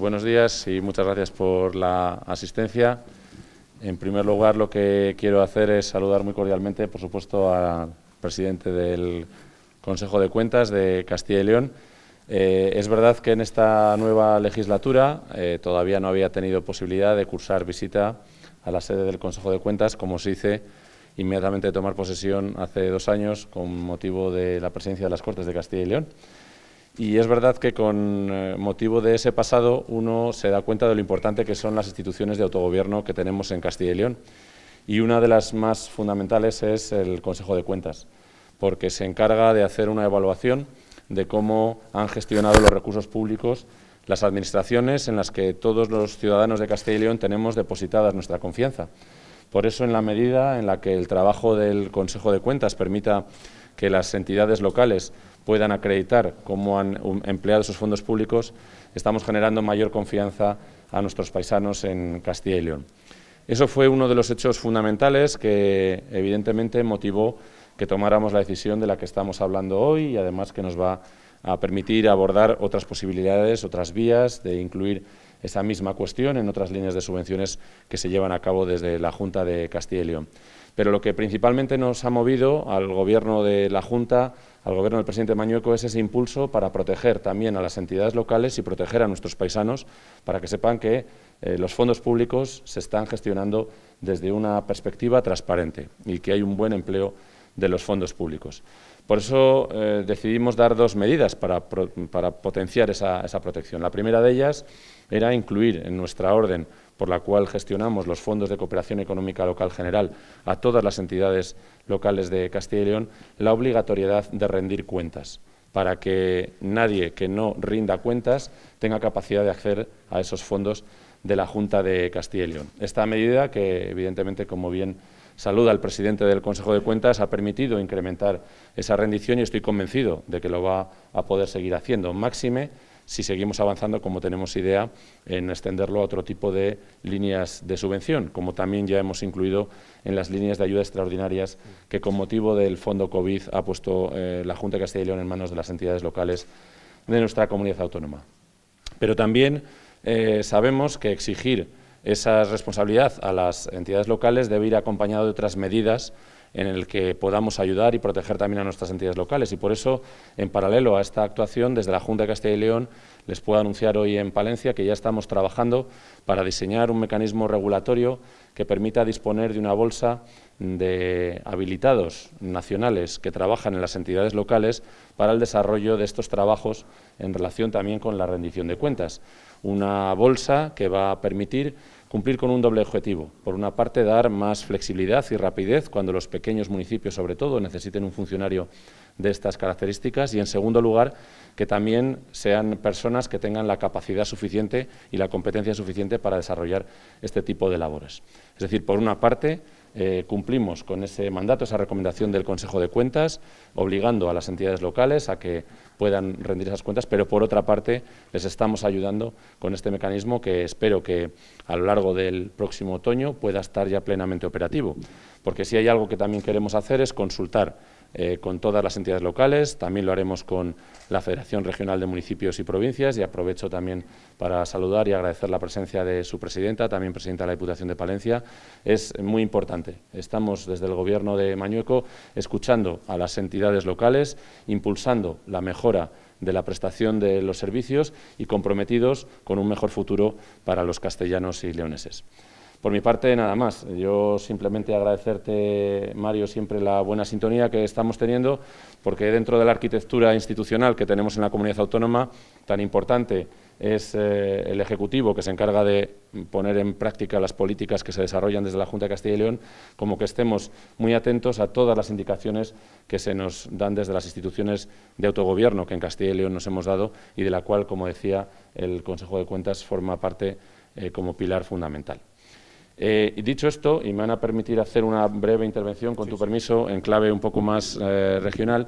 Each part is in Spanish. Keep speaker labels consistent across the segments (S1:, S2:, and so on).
S1: Buenos días y muchas gracias por la asistencia. En primer lugar, lo que quiero hacer es saludar muy cordialmente, por supuesto, al presidente del Consejo de Cuentas de Castilla y León. Eh, es verdad que en esta nueva legislatura eh, todavía no había tenido posibilidad de cursar visita a la sede del Consejo de Cuentas, como se hizo inmediatamente de tomar posesión hace dos años con motivo de la presencia de las Cortes de Castilla y León. Y es verdad que con eh, motivo de ese pasado uno se da cuenta de lo importante que son las instituciones de autogobierno que tenemos en Castilla y León. Y una de las más fundamentales es el Consejo de Cuentas, porque se encarga de hacer una evaluación de cómo han gestionado los recursos públicos las administraciones en las que todos los ciudadanos de Castilla y León tenemos depositada nuestra confianza. Por eso, en la medida en la que el trabajo del Consejo de Cuentas permita que las entidades locales puedan acreditar cómo han um, empleado esos fondos públicos, estamos generando mayor confianza a nuestros paisanos en Castilla y León. Eso fue uno de los hechos fundamentales que evidentemente motivó que tomáramos la decisión de la que estamos hablando hoy y además que nos va a permitir abordar otras posibilidades, otras vías de incluir esa misma cuestión en otras líneas de subvenciones que se llevan a cabo desde la Junta de Castilla y León. Pero lo que principalmente nos ha movido al Gobierno de la Junta, al Gobierno del presidente Mañueco, es ese impulso para proteger también a las entidades locales y proteger a nuestros paisanos para que sepan que eh, los fondos públicos se están gestionando desde una perspectiva transparente y que hay un buen empleo de los fondos públicos. Por eso eh, decidimos dar dos medidas para, potenciar esa protección. La primera de ellas era incluir en nuestra orden por la cual gestionamos los fondos de cooperación económica local general a todas las entidades locales de Castilla y León, la obligatoriedad de rendir cuentas para que nadie que no rinda cuentas tenga capacidad de acceder a esos fondos de la Junta de Castilla y León. Esta medida, que evidentemente, como bien saluda el presidente del Consejo de Cuentas, ha permitido incrementar esa rendición y estoy convencido de que lo va a poder seguir haciendo. Máxime si seguimos avanzando, como tenemos idea, en extenderlo a otro tipo de líneas de subvención, como también ya hemos incluido en las líneas de ayuda extraordinarias que con motivo del fondo COVID ha puesto eh, la Junta de Castilla y León en manos de las entidades locales de nuestra comunidad autónoma. Pero también eh, sabemos que exigir esa responsabilidad a las entidades locales debe ir acompañado de otras medidas en el que podamos ayudar y proteger también a nuestras entidades locales. Y por eso, en paralelo a esta actuación, desde la Junta de Castilla y León, les puedo anunciar hoy en Palencia que ya estamos trabajando para diseñar un mecanismo regulatorio que permita disponer de una bolsa de habilitados nacionales que trabajan en las entidades locales para el desarrollo de estos trabajos en relación también con la rendición de cuentas. Una bolsa que va a permitir Cumplir con un doble objetivo. Por una parte, dar más flexibilidad y rapidez cuando los pequeños municipios, sobre todo, necesiten un funcionario de estas características. Y, en segundo lugar, que también sean personas que tengan la capacidad suficiente y la competencia suficiente para desarrollar este tipo de labores. Es decir, por una parte, eh, cumplimos con ese mandato, esa recomendación del Consejo de Cuentas, obligando a las entidades locales a que puedan rendir esas cuentas, pero por otra parte les estamos ayudando con este mecanismo que espero que a lo largo del próximo otoño pueda estar ya plenamente operativo. Porque si hay algo que también queremos hacer es consultar eh, con todas las entidades locales, también lo haremos con la Federación Regional de Municipios y Provincias y aprovecho también para saludar y agradecer la presencia de su presidenta, también presidenta de la Diputación de Palencia. Es muy importante. Estamos desde el Gobierno de Mañueco escuchando a las entidades locales, impulsando la mejora de la prestación de los servicios y comprometidos con un mejor futuro para los castellanos y leoneses. Por mi parte, nada más. Yo simplemente agradecerte, Mario, siempre la buena sintonía que estamos teniendo, porque dentro de la arquitectura institucional que tenemos en la comunidad autónoma, tan importante es eh, el Ejecutivo que se encarga de poner en práctica las políticas que se desarrollan desde la Junta de Castilla y León, como que estemos muy atentos a todas las indicaciones que se nos dan desde las instituciones de autogobierno que en Castilla y León nos hemos dado y de la cual, como decía, el Consejo de Cuentas forma parte eh, como pilar fundamental. Eh, dicho esto, y me van a permitir hacer una breve intervención, con tu permiso, en clave un poco más eh, regional,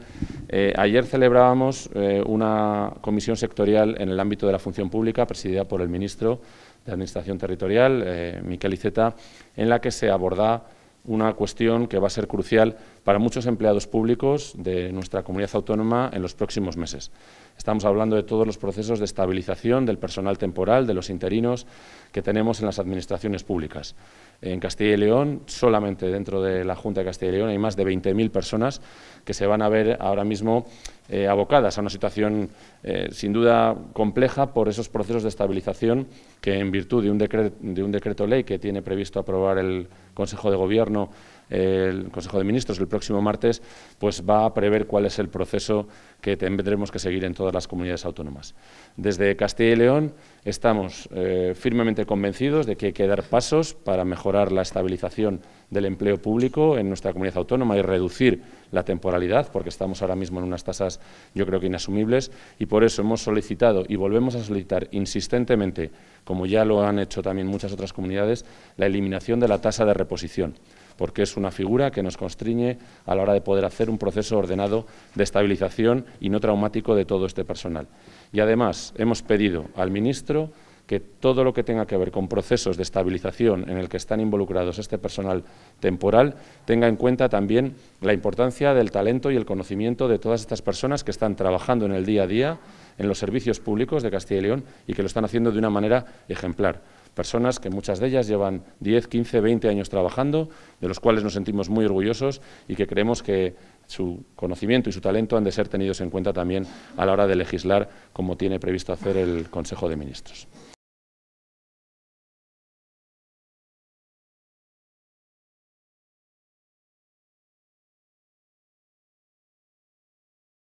S1: eh, ayer celebrábamos una comisión sectorial en el ámbito de la función pública, presidida por el ministro de Administración Territorial, Miquel Iceta, en la que se aborda una cuestión que va a ser crucial para muchos empleados públicos de nuestra comunidad autónoma en los próximos meses. Estamos hablando de todos los procesos de estabilización del personal temporal, de los interinos que tenemos en las administraciones públicas. En Castilla y León, solamente dentro de la Junta de Castilla y León, hay más de 20.000 personas que se van a ver ahora mismo eh, abocadas a una situación eh, sin duda compleja por esos procesos de estabilización que en virtud de un, de un decreto ley que tiene previsto aprobar el Consejo de Gobierno el Consejo de Ministros el próximo martes, pues va a prever cuál es el proceso que tendremos que seguir en todas las comunidades autónomas. Desde Castilla y León estamos eh, firmemente convencidos de que hay que dar pasos para mejorar la estabilización del empleo público en nuestra comunidad autónoma y reducir la temporalidad, porque estamos ahora mismo en unas tasas yo creo que inasumibles, y por eso hemos solicitado y volvemos a solicitar insistentemente, como ya lo han hecho también muchas otras comunidades, la eliminación de la tasa de reposición porque es una figura que nos constriñe a la hora de poder hacer un proceso ordenado de estabilización y no traumático de todo este personal. Y además hemos pedido al ministro que todo lo que tenga que ver con procesos de estabilización en el que están involucrados este personal temporal tenga en cuenta también la importancia del talento y el conocimiento de todas estas personas que están trabajando en el día a día en los servicios públicos de Castilla y León y que lo están haciendo de una manera ejemplar personas que muchas de ellas llevan 10, 15, 20 años trabajando, de los cuales nos sentimos muy orgullosos y que creemos que su conocimiento y su talento han de ser tenidos en cuenta también a la hora de legislar, como tiene previsto hacer el Consejo de Ministros.